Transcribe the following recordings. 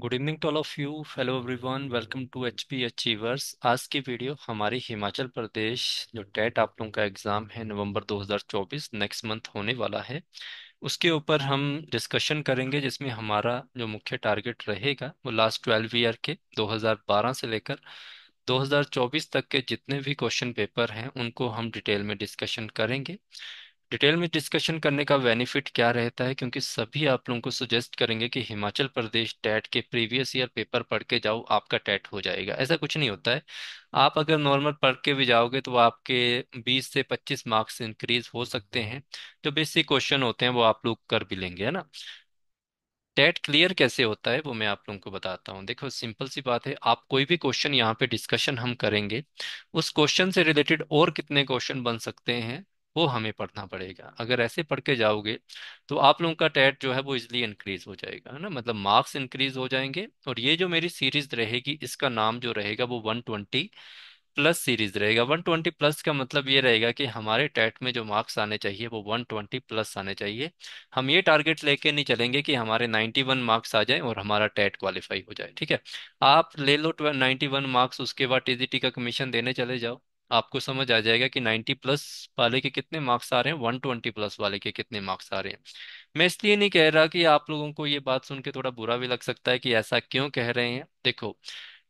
Good evening to all of you hello everyone welcome to H P achievers आज की video हमारी हिमाचल प्रदेश जो TET आप लोगों का एग्ज़ाम है नवंबर 2024 नेक्स्ट मंथ होने वाला है उसके ऊपर हम डिस्कशन करेंगे जिसमें हमारा जो मुख्य टारगेट रहेगा वो लास्ट ट्वेल्व ईयर के 2012 से लेकर 2024 तक के जितने भी क्वेश्चन पेपर हैं उनको हम डिटेल में डिस्कशन करेंगे डिटेल में डिस्कशन करने का बेनिफिट क्या रहता है क्योंकि सभी आप लोगों को सजेस्ट करेंगे कि हिमाचल प्रदेश टैट के प्रीवियस ईयर पेपर पढ़ के जाओ आपका टैट हो जाएगा ऐसा कुछ नहीं होता है आप अगर नॉर्मल पढ़ के भी जाओगे तो आपके 20 से 25 मार्क्स इंक्रीज हो सकते हैं जो बेसिक क्वेश्चन होते हैं वो आप लोग कर भी लेंगे है ना टेट क्लियर कैसे होता है वो मैं आप लोगों को बताता हूँ देखो सिंपल सी बात है आप कोई भी क्वेश्चन यहाँ पे डिस्कशन हम करेंगे उस क्वेश्चन से रिलेटेड और कितने क्वेश्चन बन सकते हैं वो हमें पढ़ना पड़ेगा अगर ऐसे पढ़ के जाओगे तो आप लोगों का टैट जो है वो इजिली इंक्रीज हो जाएगा है ना मतलब मार्क्स इंक्रीज हो जाएंगे और ये जो मेरी सीरीज रहेगी इसका नाम जो रहेगा वो वन ट्वेंटी प्लस सीरीज रहेगा 120 प्लस का मतलब ये रहेगा कि हमारे टेट में जो मार्क्स आने चाहिए वो 120 प्लस आने चाहिए हम ये टारगेट लेके नहीं चलेंगे कि हमारे 91 मार्क्स आ जाए और हमारा टेट क्वालिफाई हो जाए ठीक है आप ले लो 91 मार्क्स उसके बाद टीजीटी का कमीशन देने चले जाओ आपको समझ आ जाएगा कि 90 प्लस वाले के कितने मार्क्स आ रहे हैं 120 प्लस वाले के कितने मार्क्स आ रहे हैं मैं इसलिए नहीं कह रहा कि आप लोगों को ये बात सुन के थोड़ा बुरा भी लग सकता है कि ऐसा क्यों कह रहे हैं देखो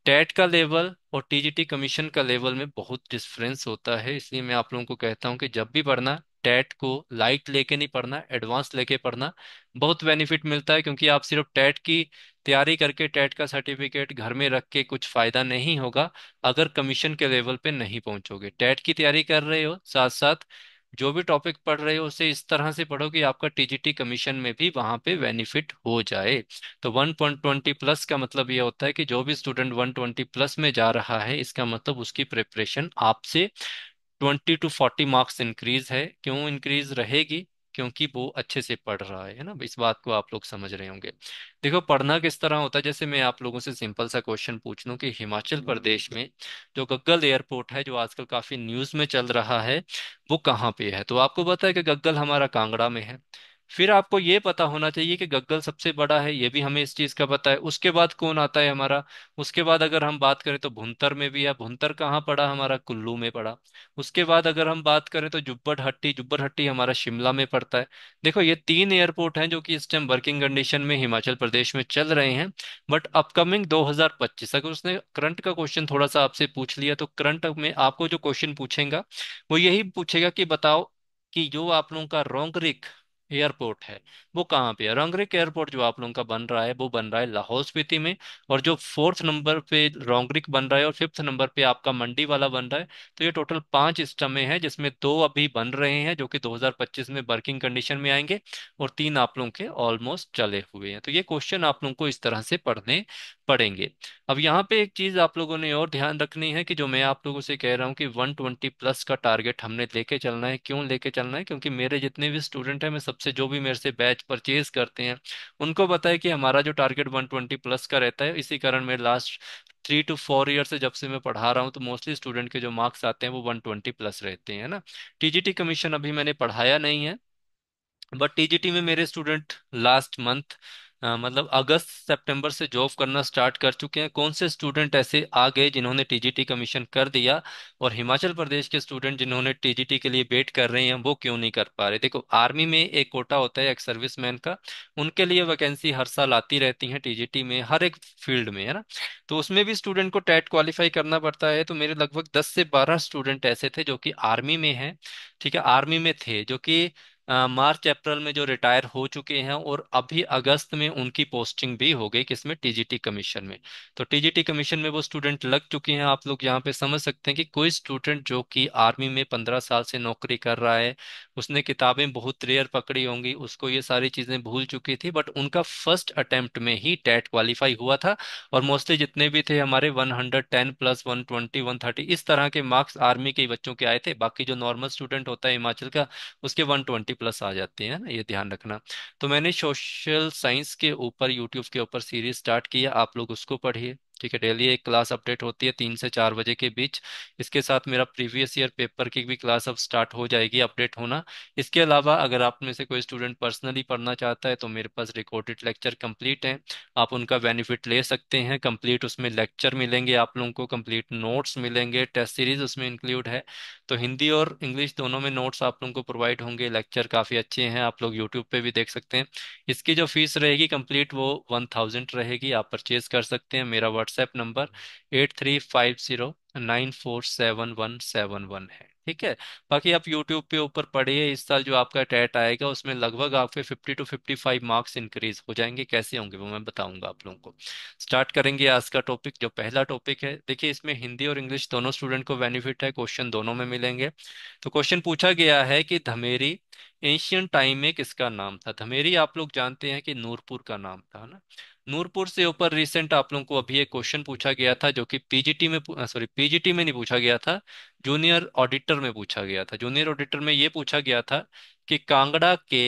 टेट का लेवल और टीजीटी कमीशन का लेवल में बहुत डिफरेंस होता है इसलिए मैं आप लोगों को कहता हूँ कि जब भी पढ़ना टेट को लाइट लेके नहीं पढ़ना एडवांस लेके पढ़ना बहुत बेनिफिट मिलता है क्योंकि आप सिर्फ टेट की तैयारी करके टेट का सर्टिफिकेट घर में रख के कुछ फायदा नहीं होगा अगर कमीशन के लेवल पे नहीं पहुंचोगे टेट की तैयारी कर रहे हो साथ साथ जो भी टॉपिक पढ़ रहे हो उसे इस तरह से पढ़ो कि आपका टीजीटी कमीशन में भी वहां पे बेनिफिट हो जाए तो 1.20 प्लस का मतलब यह होता है कि जो भी स्टूडेंट 120 प्लस में जा रहा है इसका मतलब उसकी प्रिपरेशन आपसे 20 टू 40 मार्क्स इंक्रीज है क्यों इंक्रीज रहेगी क्योंकि वो अच्छे से पढ़ रहा है ना इस बात को आप लोग समझ रहे होंगे देखो पढ़ना किस तरह होता है जैसे मैं आप लोगों से सिंपल सा क्वेश्चन पूछ लूँ कि हिमाचल हम्म, प्रदेश हम्म। में जो गग्गल एयरपोर्ट है जो आजकल काफी न्यूज में चल रहा है वो कहाँ पे है तो आपको पता है कि गग्गल हमारा कांगड़ा में है फिर आपको ये पता होना चाहिए कि गग्गल सबसे बड़ा है ये भी हमें इस चीज का पता है उसके बाद कौन आता है हमारा उसके बाद अगर हम बात करें तो भुंतर में भी है भुंतर कहाँ पड़ा हमारा कुल्लू में पड़ा उसके बाद अगर हम बात करें तो जुब्बड़ हट्टी जुब्बड़ हट्टी हमारा शिमला में पड़ता है देखो ये तीन एयरपोर्ट हैं जो कि इस टाइम वर्किंग कंडीशन में हिमाचल प्रदेश में चल रहे हैं बट अपकमिंग 2025 अगर उसने करंट का क्वेश्चन थोड़ा सा आपसे पूछ लिया तो करंट में आपको जो क्वेश्चन पूछेगा वो यही पूछेगा कि बताओ कि जो आप लोगों का रोंग रिक एयरपोर्ट है वो कहाँ पे है रोंगरेक एयरपोर्ट जो आप लोगों का बन रहा है वो बन रहा है लाहौल स्पीति में और जो फोर्थ नंबर पे रोंगरिक बन रहा है और फिफ्थ नंबर पे आपका मंडी वाला बन रहा है तो ये टोटल पांच स्टमे हैं जिसमें दो अभी बन रहे हैं जो कि 2025 में वर्किंग कंडीशन में आएंगे और तीन आप लोगों के ऑलमोस्ट चले हुए हैं तो ये क्वेश्चन आप लोगों को इस तरह से पढ़ने पड़ेंगे अब यहाँ पे एक चीज आप लोगों ने और ध्यान रखनी है कि जो मैं आप लोगों से कह रहा हूँ कि 120 प्लस का टारगेट हमने लेके चलना है क्यों लेके चलना है क्योंकि मेरे जितने भी स्टूडेंट हैं मैं सब से जो भी मेरे से बैच परचेज करते हैं उनको बताया कि हमारा जो टारगेट 120 प्लस का रहता है इसी कारण मैं last three two four year से जब से मैं पढ़ा रहा हूँ तो मोस्टली स्टूडेंट के जो मार्क्स आते हैं वो 120 प्लस रहते हैं ना टीजीटी कमीशन अभी मैंने पढ़ाया नहीं है बट टीजीटी में मेरे स्टूडेंट लास्ट मंथ आ, मतलब अगस्त सितंबर से जॉब करना स्टार्ट कर चुके हैं कौन से स्टूडेंट ऐसे आ गए जिन्होंने टीजीटी कमीशन कर दिया और हिमाचल प्रदेश के स्टूडेंट जिन्होंने टीजीटी के लिए वेट कर रहे हैं वो क्यों नहीं कर पा रहे देखो आर्मी में एक कोटा होता है एक सर्विसमैन का उनके लिए वैकेंसी हर साल आती रहती है टीजीटी में हर एक फील्ड में है ना तो उसमें भी स्टूडेंट को टेट क्वालिफाई करना पड़ता है तो मेरे लगभग दस से बारह स्टूडेंट ऐसे थे जो कि आर्मी में है ठीक है आर्मी में थे जो कि मार्च अप्रैल में जो रिटायर हो चुके हैं और अभी अगस्त में उनकी पोस्टिंग भी हो गई किसमें टीजीटी कमीशन में तो टीजीटी कमीशन में वो स्टूडेंट लग चुके हैं आप लोग यहाँ पे समझ सकते हैं कि कोई स्टूडेंट जो कि आर्मी में पंद्रह साल से नौकरी कर रहा है उसने किताबें बहुत रेयर पकड़ी होंगी उसको ये सारी चीज़ें भूल चुकी थी बट उनका फर्स्ट अटेम्प्ट में ही टेट क्वालिफाई हुआ था और मोस्टली जितने भी थे हमारे 110 प्लस 120 130 इस तरह के मार्क्स आर्मी के बच्चों के आए थे बाकी जो नॉर्मल स्टूडेंट होता है हिमाचल का उसके ट्वेंटी प्लस आ जाते हैं ना ये ध्यान रखना तो मैंने सोशल साइंस के ऊपर यूट्यूब के ऊपर सीरीज स्टार्ट किया आप लोग उसको पढ़िए ठीक है डेली एक क्लास अपडेट होती है तीन से चार बजे के बीच इसके साथ मेरा प्रीवियस ईयर पेपर की भी क्लास अब स्टार्ट हो जाएगी अपडेट होना इसके अलावा अगर आप में से कोई स्टूडेंट पर्सनली पढ़ना चाहता है तो मेरे पास रिकॉर्डेड लेक्चर कंप्लीट हैं आप उनका बेनिफिट ले सकते हैं कंप्लीट उसमें लेक्चर मिलेंगे आप लोगों को कम्प्लीट नोट्स मिलेंगे टेस्ट सीरीज उसमें इंक्लूड है तो हिंदी और इंग्लिश दोनों में नोट्स आप लोगों को प्रोवाइड होंगे लेक्चर काफ़ी अच्छे हैं आप लोग यूट्यूब पर भी देख सकते हैं इसकी जो फीस रहेगी कंप्लीट वो वन थाउजेंड रहेगी आप परचेज कर सकते हैं मेरा WhatsApp number eight three five zero nine four seven one seven one है ठीक है बाकी आप यूट्यूब पे ऊपर पढ़िए इस साल जो आपका टेट आएगा उसमें लगभग आपके fifty to fifty five marks increase हो जाएंगे कैसे होंगे वो मैं बताऊंगा आप लोगों को स्टार्ट करेंगे आज का टॉपिक जो पहला टॉपिक है देखिए इसमें हिंदी और इंग्लिश दोनों स्टूडेंट को बेनिफिट है क्वेश्चन दोनों में मिलेंगे तो क्वेश्चन पूछा गया है कि धमेरी एंशियंट टाइम में किसका नाम था धमेरी आप लोग जानते हैं कि नूरपुर का नाम था ना नूरपुर से ऊपर रिसेंट आप लोगों को अभी एक क्वेश्चन पूछा गया था जो कि पीजीटी में सॉरी पीजीटी में नहीं पूछा गया था जूनियर ऑडिटर में पूछा गया था जूनियर ऑडिटर में ये पूछा गया था कि कांगड़ा के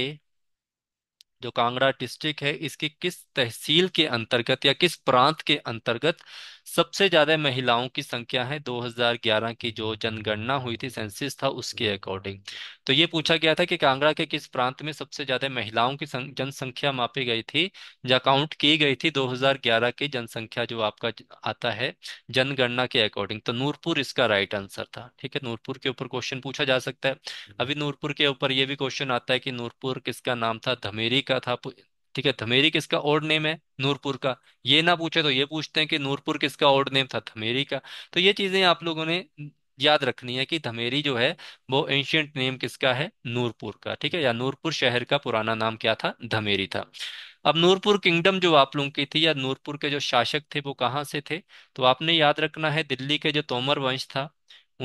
जो कांगड़ा डिस्ट्रिक्ट है इसकी किस तहसील के अंतर्गत या किस प्रांत के अंतर्गत सबसे ज्यादा महिलाओं की संख्या है 2011 की जो जनगणना हुई थी सेंसिस था उसके अकॉर्डिंग तो ये पूछा गया था कि कांगड़ा के किस प्रांत में सबसे ज्यादा महिलाओं की जनसंख्या मापी गई थी या काउंट की गई थी 2011 की जनसंख्या जो आपका आता है जनगणना के अकॉर्डिंग तो नूरपुर इसका राइट आंसर था ठीक है नूरपुर के ऊपर क्वेश्चन पूछा जा सकता है हम्म। अभी नूरपुर के ऊपर ये भी क्वेश्चन आता है कि नूरपुर किसका नाम था धमेरी का था ठीक है धमेरी किसका ओड नेम है नूरपुर का ये ना पूछे तो ये पूछते हैं कि नूरपुर किसका ओड नेम था धमेरी का तो ये चीजें आप लोगों ने याद रखनी है कि धमेरी जो है वो एंशियंट नेम किसका है नूरपुर का ठीक है या नूरपुर शहर का पुराना नाम क्या था धमेरी था अब नूरपुर किंगडम जो आप लोगों की थी या नूरपुर के जो शासक थे वो कहाँ से थे तो आपने याद रखना है दिल्ली के जो तोमर वंश था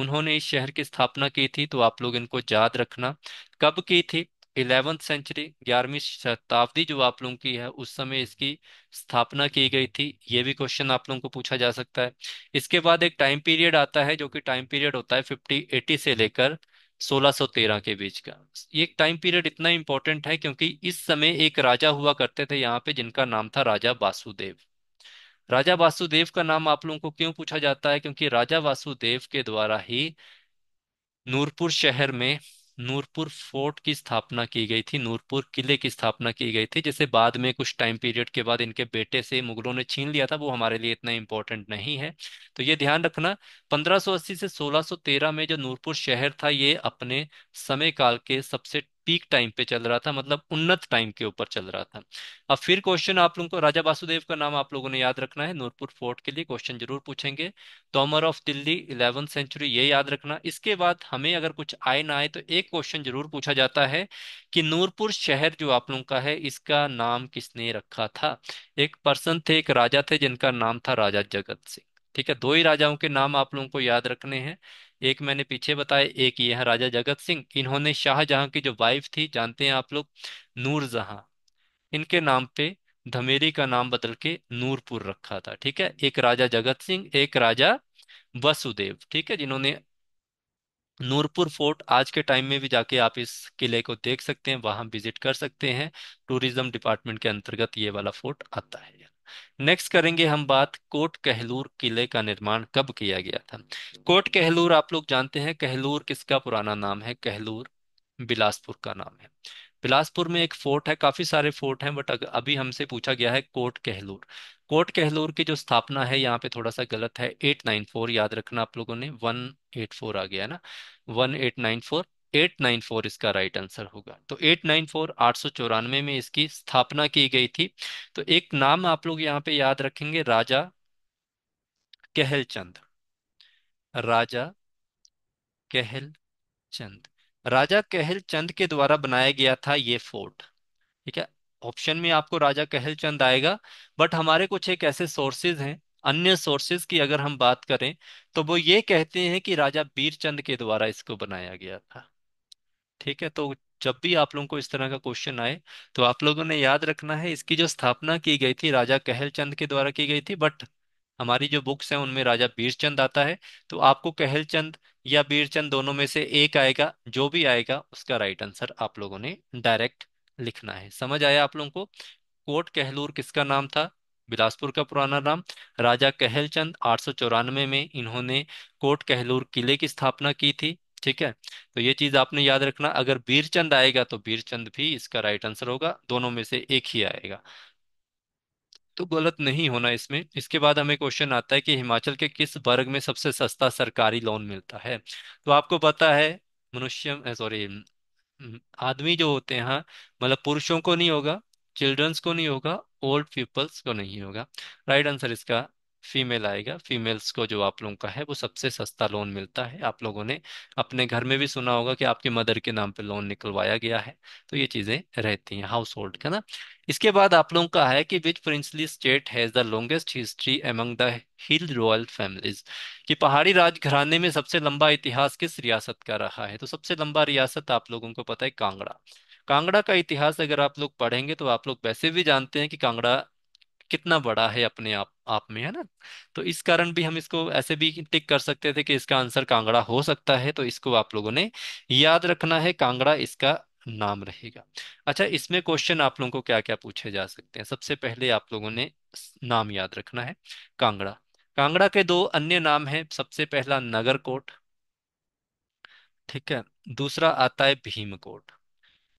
उन्होंने इस शहर की स्थापना की थी तो आप लोग इनको याद रखना कब की थी इलेवेंथ सेंचुरी ग्यारहवीं शताब्दी जो आप लोगों की है उस समय इसकी स्थापना की गई थी ये भी क्वेश्चन आप लोगों को पूछा जा सकता है इसके बाद एक टाइम पीरियड आता है जो कि टाइम पीरियड होता है फिफ्टी एटी से लेकर 1613 के बीच का ये टाइम पीरियड इतना इंपॉर्टेंट है क्योंकि इस समय एक राजा हुआ करते थे यहाँ पे जिनका नाम था राजा वासुदेव राजा वासुदेव का नाम आप लोगों को क्यों पूछा जाता है क्योंकि राजा वासुदेव के द्वारा ही नूरपुर शहर में नूरपुर फोर्ट की स्थापना की गई थी नूरपुर किले की स्थापना की गई थी जैसे बाद में कुछ टाइम पीरियड के बाद इनके बेटे से मुगलों ने छीन लिया था वो हमारे लिए इतना इम्पोर्टेंट नहीं है तो ये ध्यान रखना 1580 से 1613 में जो नूरपुर शहर था ये अपने समय काल के सबसे पीक टाइम पे चल रहा था मतलब उन्नत टाइम के ऊपर चल रहा था अब फिर क्वेश्चन आप लोगों को राजा वासुदेव का नाम आप लोगों ने याद रखना है नूरपुर फोर्ट के लिए क्वेश्चन जरूर पूछेंगे Tomar of Delhi eleventh century ये याद रखना इसके बाद हमें अगर कुछ आए ना आए तो एक क्वेश्चन जरूर पूछा जाता है कि नूरपुर शहर जो आप लोगों का है इसका नाम किसने रखा था एक पर्सन थे एक राजा थे जिनका नाम था राजा जगत सिंह ठीक है दो ही राजाओं के नाम आप लोगों को याद रखने हैं एक मैंने पीछे बताया एक ये है राजा जगत सिंह इन्होंने शाहजहां की जो वाइफ थी जानते हैं आप लोग नूरजहां इनके नाम पे धमेरी का नाम बदल के नूरपुर रखा था ठीक है एक राजा जगत सिंह एक राजा वसुदेव ठीक है जिन्होंने नूरपुर फोर्ट आज के टाइम में भी जाके आप इस किले को देख सकते हैं वहां विजिट कर सकते हैं टूरिज्म डिपार्टमेंट के अंतर्गत ये वाला फोर्ट आता है नेक्स्ट करेंगे हम बात कोट कहलूर किले का निर्माण कब किया गया था कोट कहलूर आप लोग जानते हैं कहलूर किसका पुराना नाम है कहलूर बिलासपुर का नाम है बिलासपुर में एक फोर्ट है काफी सारे फोर्ट हैं बट अभी हमसे पूछा गया है कोट कहलूर कोट कहलूर की जो स्थापना है यहाँ पे थोड़ा सा गलत है 894 याद रखना आप लोगों ने 184 आ गया है ना 1894 एट नाइन फोर इसका राइट आंसर होगा तो एट नाइन फोर आठ सौ चौरानवे में इसकी स्थापना की गई थी तो एक नाम आप लोग यहाँ पे याद रखेंगे राजा कहलचंद राजा कहलचंद राजा कहलचंद के द्वारा बनाया गया था ये फोर्ट ठीक है ऑप्शन में आपको राजा कहल चंद आएगा बट हमारे कुछ एक ऐसे सोर्सेज हैं अन्य सोर्सेज की अगर हम बात करें तो वो ये कहते हैं कि राजा बीरचंद के द्वारा इसको बनाया गया था ठीक है तो जब भी आप लोगों को इस तरह का क्वेश्चन आए तो आप लोगों ने याद रखना है इसकी जो स्थापना की गई थी राजा कहलचंद के द्वारा की गई थी बट हमारी जो बुक्स हैं उनमें राजा बीरचंद आता है तो आपको कहलचंद या बीरचंद दोनों में से एक आएगा जो भी आएगा उसका राइट आंसर आप लोगों ने डायरेक्ट लिखना है समझ आया आप लोगों को कोट कहलूर किसका नाम था बिलासपुर का पुराना नाम राजा कहलचंद आठ में, में इन्होंने कोट कहलूर किले की स्थापना की थी ठीक है तो ये चीज आपने याद रखना अगर बीरचंद आएगा तो बीरचंद भी इसका राइट आंसर होगा दोनों में से एक ही आएगा तो गलत नहीं होना इसमें इसके बाद हमें क्वेश्चन आता है कि हिमाचल के किस वर्ग में सबसे सस्ता सरकारी लोन मिलता है तो आपको पता है मनुष्य सॉरी आदमी जो होते हैं हाँ मतलब पुरुषों को नहीं होगा चिल्ड्रंस को नहीं होगा ओल्ड पीपल्स को नहीं होगा राइट आंसर इसका फीमेल आएगा फीमेल्स को जो आप लोगों का है वो सबसे सस्ता लोन मिलता है आप लोगों ने अपने घर में भी सुना होगा कि आपके मदर के नाम पे लोन निकलवाया गया है तो ये चीजें रहती हैं हाउस होल्ड का ना इसके बाद आप लोगों का है कि which princely state has the longest history among the hill royal families कि पहाड़ी राज घराने में सबसे लंबा इतिहास किस रियासत का रहा है तो सबसे लंबा रियासत आप लोगों को पता है कांगड़ा कांगड़ा का इतिहास अगर आप लोग पढ़ेंगे तो आप लोग वैसे भी जानते हैं कि कांगड़ा कितना बड़ा है अपने आप आप में है ना तो इस कारण भी हम इसको ऐसे भी टिक कर सकते थे कि इसका आंसर कांगड़ा हो सकता है तो इसको आप लोगों ने याद रखना है कांगड़ा इसका नाम रहेगा अच्छा इसमें क्वेश्चन आप लोगों को क्या क्या पूछे जा सकते हैं सबसे पहले आप लोगों ने नाम याद रखना है कांगड़ा कांगड़ा के दो अन्य नाम है सबसे पहला कोट ठीक है दूसरा आता है भीम कोट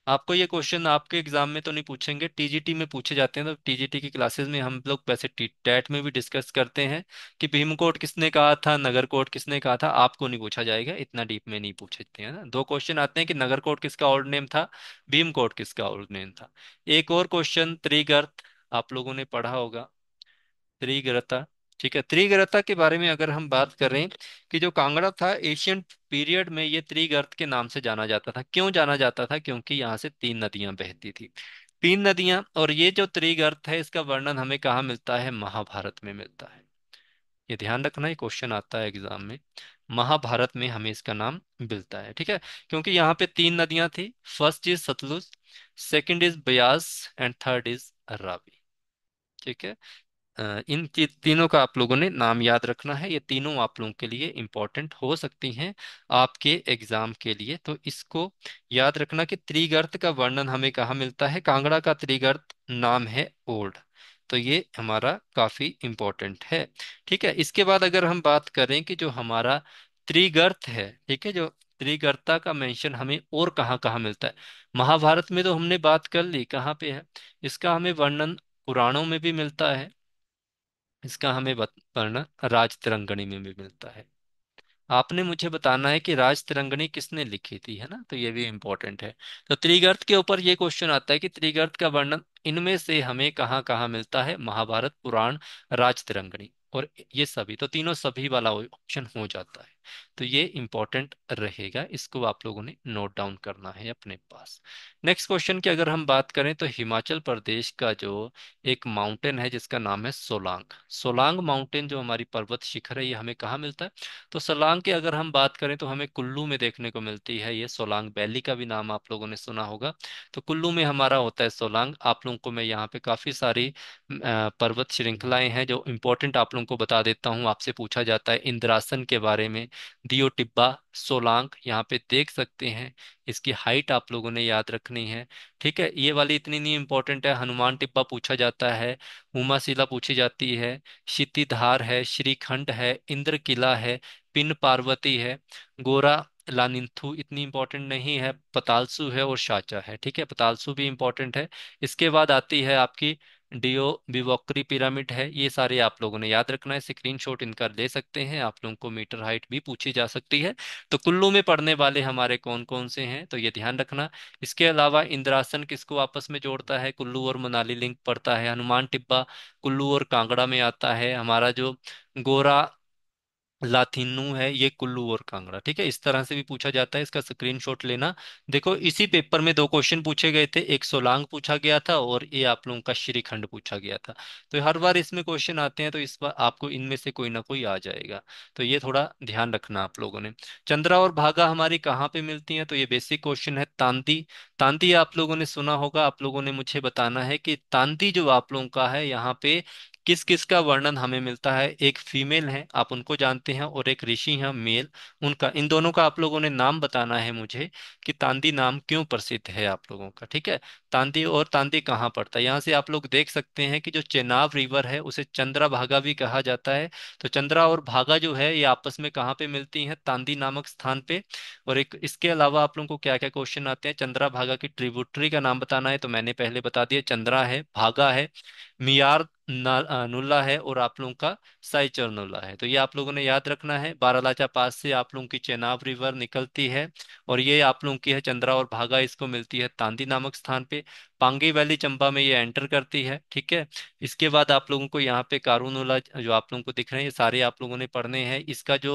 आपको ये क्वेश्चन आपके एग्जाम में तो नहीं पूछेंगे टीजीटी में पूछे जाते हैं तो टीजीटी की क्लासेस में हम लोग वैसे टैट में भी डिस्कस करते हैं कि भीम कोट किसने कहा था नगर कोर्ट किसने कहा था आपको नहीं पूछा जाएगा इतना डीप में नहीं पूछते हैं ना दो क्वेश्चन आते हैं कि नगर कोर्ट किसका ओल्ड नेम था भीम कोट किसका ओल्ड नेम था एक और क्वेश्चन त्रिगर्त आप लोगों ने पढ़ा होगा त्रिगर्ता ठीक है त्रिगर्ता के बारे में अगर हम बात करें कि जो कांगड़ा था एशियन पीरियड में ये त्रिगर्त के नाम से जाना जाता था क्यों जाना जाता था क्योंकि यहाँ से तीन नदियां बहती थी तीन नदियां और ये जो त्रिगर्त है इसका वर्णन हमें कहाँ मिलता है महाभारत में मिलता है ये ध्यान रखना ही क्वेश्चन आता है एग्जाम में महाभारत में हमें इसका नाम मिलता है ठीक है क्योंकि यहाँ पे तीन नदियां थी first is Sutlej second is Beas and third is Ravi ठीक है इन तीनों का आप लोगों ने नाम याद रखना है ये तीनों आप लोगों के लिए इम्पोर्टेंट हो सकती हैं आपके एग्जाम के लिए तो इसको याद रखना कि त्रिगर्त का वर्णन हमें कहाँ मिलता है कांगड़ा का त्रिगर्त नाम है ओल्ड तो ये हमारा काफी इम्पोर्टेंट है ठीक है इसके बाद अगर हम बात करें कि जो हमारा त्रिगर्त है ठीक है जो त्रिगर्ता का मेंशन हमें और कहाँ कहाँ मिलता है महाभारत में तो हमने बात कर ली कहाँ पे है इसका हमें वर्णन पुराणों में भी मिलता है इसका हमें वर्णन राज तिरंगणी में भी मिलता है आपने मुझे बताना है कि राज तिरंगणी किसने लिखी थी है ना तो ये भी इम्पोर्टेंट है तो त्रिगर्त के ऊपर ये क्वेश्चन आता है कि त्रिगर्त का वर्णन इनमें से हमें कहाँ कहाँ मिलता है महाभारत पुराण राज तिरंगणी और ये सभी तो तीनों सभी वाला ऑप्शन हो जाता है तो ये इंपॉर्टेंट रहेगा इसको आप लोगों ने नोट डाउन करना है अपने पास नेक्स्ट क्वेश्चन की अगर हम बात करें तो हिमाचल प्रदेश का जो एक माउंटेन है जिसका नाम है सोलांग सोलांग माउंटेन जो हमारी पर्वत शिखर है ये हमें कहाँ मिलता है तो सोलांग की अगर हम बात करें तो हमें कुल्लू में देखने को मिलती है ये सोलांग वैली का भी नाम आप लोगों ने सुना होगा तो कुल्लू में हमारा होता है सोलांग आप लोगों को मैं यहाँ पे काफी सारी पर्वत श्रृंखलाएं हैं जो इंपॉर्टेंट आप लोगों को बता देता हूँ आपसे पूछा जाता है इंद्रासन के बारे में दियो टिब्बा सोलांग यहाँ पे देख सकते हैं इसकी हाइट आप लोगों ने याद रखनी है ठीक है ये वाली इतनी नहीं इंपॉर्टेंट है हनुमान टिब्बा पूछा जाता है उमा शिला पूछी जाती है क्षितिधार है श्रीखंड है इंद्र किला है पिन पार्वती है गोरा लानिंथु इतनी इंपॉर्टेंट नहीं है पतालसु है और शाचा है ठीक है पतालसु भी इंपॉर्टेंट है इसके बाद आती है आपकी डीओ बिवोक्री पिरामिड है ये सारे आप लोगों ने याद रखना है स्क्रीनशॉट इनका ले सकते हैं आप लोगों को मीटर हाइट भी पूछी जा सकती है तो कुल्लू में पढ़ने वाले हमारे कौन कौन से हैं तो ये ध्यान रखना इसके अलावा इंद्रासन किसको आपस में जोड़ता है कुल्लू और मनाली लिंक पड़ता है हनुमान टिब्बा कुल्लू और कांगड़ा में आता है हमारा जो गोरा लाथिन्नू है ये कुल्लू और कांगड़ा ठीक है इस तरह से भी पूछा जाता है इसका स्क्रीनशॉट लेना देखो इसी पेपर में दो क्वेश्चन पूछे गए थे एक सोलांग पूछा गया था और ये आप लोगों का श्रीखंड पूछा गया था तो हर बार इसमें क्वेश्चन आते हैं तो इस बार आपको इनमें से कोई ना कोई आ जाएगा तो ये थोड़ा ध्यान रखना आप लोगों ने चंद्रा और भागा हमारी कहाँ पे मिलती है तो ये बेसिक क्वेश्चन है तांती तांती आप लोगों ने सुना होगा आप लोगों ने मुझे बताना है कि तांती जो आप लोगों का है यहाँ पे किस किस का वर्णन हमें मिलता है एक फीमेल है आप उनको जानते हैं और एक ऋषि है मेल उनका इन दोनों का आप लोगों ने नाम बताना है मुझे कि तांदी नाम क्यों प्रसिद्ध है आप लोगों का ठीक है तांदी और तांदी कहाँ पड़ता है यहाँ से आप लोग देख सकते हैं कि जो चेनाब रिवर है उसे चंद्रा भागा भी कहा जाता है तो चंद्रा और भागा जो है ये आपस में कहाँ पे मिलती है तांदी नामक स्थान पे और एक इसके अलावा आप लोगों को क्या क्या क्वेश्चन आते हैं चंद्रा भागा की ट्रिब्यूटरी का नाम बताना है तो मैंने पहले बता दिया चंद्रा है भागा है मियार नुल्ला है और आप लोगों का नुल्ला है तो ये आप लोगों ने याद रखना है बारालाचा पास से आप लोगों की चेनाब रिवर निकलती है और ये आप लोगों की है चंद्रा और भागा इसको मिलती है तांदी नामक स्थान पे पांगी वैली चंबा में ये एंटर करती है ठीक है इसके बाद आप लोगों को यहाँ पे कारूनोला जो आप लोगों को दिख रहे हैं ये सारे आप लोगों ने पढ़ने हैं इसका जो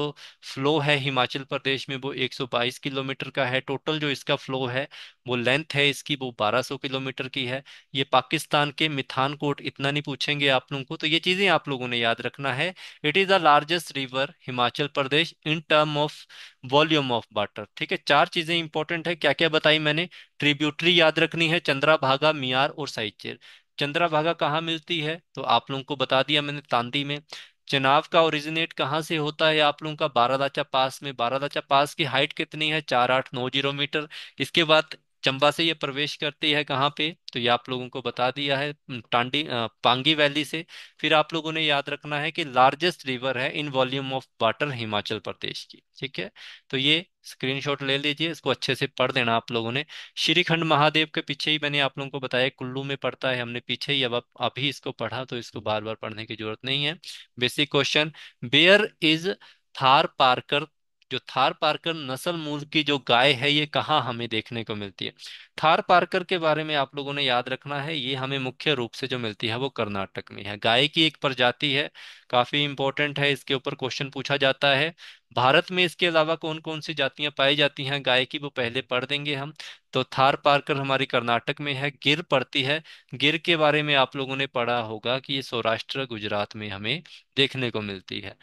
फ्लो है हिमाचल प्रदेश में वो 122 किलोमीटर का है टोटल जो इसका फ्लो है वो लेंथ है इसकी वो 1200 किलोमीटर की है ये पाकिस्तान के मिथानकोट इतना नहीं पूछेंगे आप लोगों को तो ये चीजें आप लोगों ने याद रखना है it is the largest river Himachal Pradesh in term of volume of water ठीक है चार चीजें इंपॉर्टेंट है क्या क्या बताई मैंने ट्रिब्यूटरी याद रखनी है भागा मियार और साइचेर भागा कहाँ मिलती है तो आप लोगों को बता दिया मैंने तांदी में चनाव का ओरिजिनेट कहाँ से होता है आप लोगों का बारादाचा पास में बारादाचा पास की हाइट कितनी है चार आठ नौ जीरो मीटर इसके बाद चंबा से ये प्रवेश करती है कहाँ पे तो ये आप लोगों को बता दिया है टांडी पांगी वैली से फिर आप लोगों ने याद रखना है कि लार्जेस्ट रिवर है in volume of water Himachal Pradesh की ठीक है तो ये स्क्रीनशॉट ले लीजिए इसको अच्छे से पढ़ देना आप लोगों ने श्रीखंड महादेव के पीछे ही मैंने आप लोगों को बताया कुल्लू में पढ़ता है हमने पीछे ही अब अभी इसको पढ़ा तो इसको बार बार पढ़ने की जरूरत नहीं है basic question where is Thar Parkar जो थार पारकर नस्ल मूल की जो गाय है ये कहाँ हमें देखने को मिलती है थार पारकर के बारे में आप लोगों ने याद रखना है ये हमें मुख्य रूप से जो मिलती है वो कर्नाटक में है गाय की एक प्रजाति है काफी इंपॉर्टेंट है इसके ऊपर क्वेश्चन पूछा जाता है भारत में इसके अलावा कौन कौन सी जातियां पाई जाती हैं गाय की वो पहले पढ़ देंगे हम तो थार पारकर हमारी कर्नाटक में है गिर पड़ती है गिर के बारे में आप लोगों ने पढ़ा होगा कि ये सौराष्ट्र गुजरात में हमें देखने को मिलती है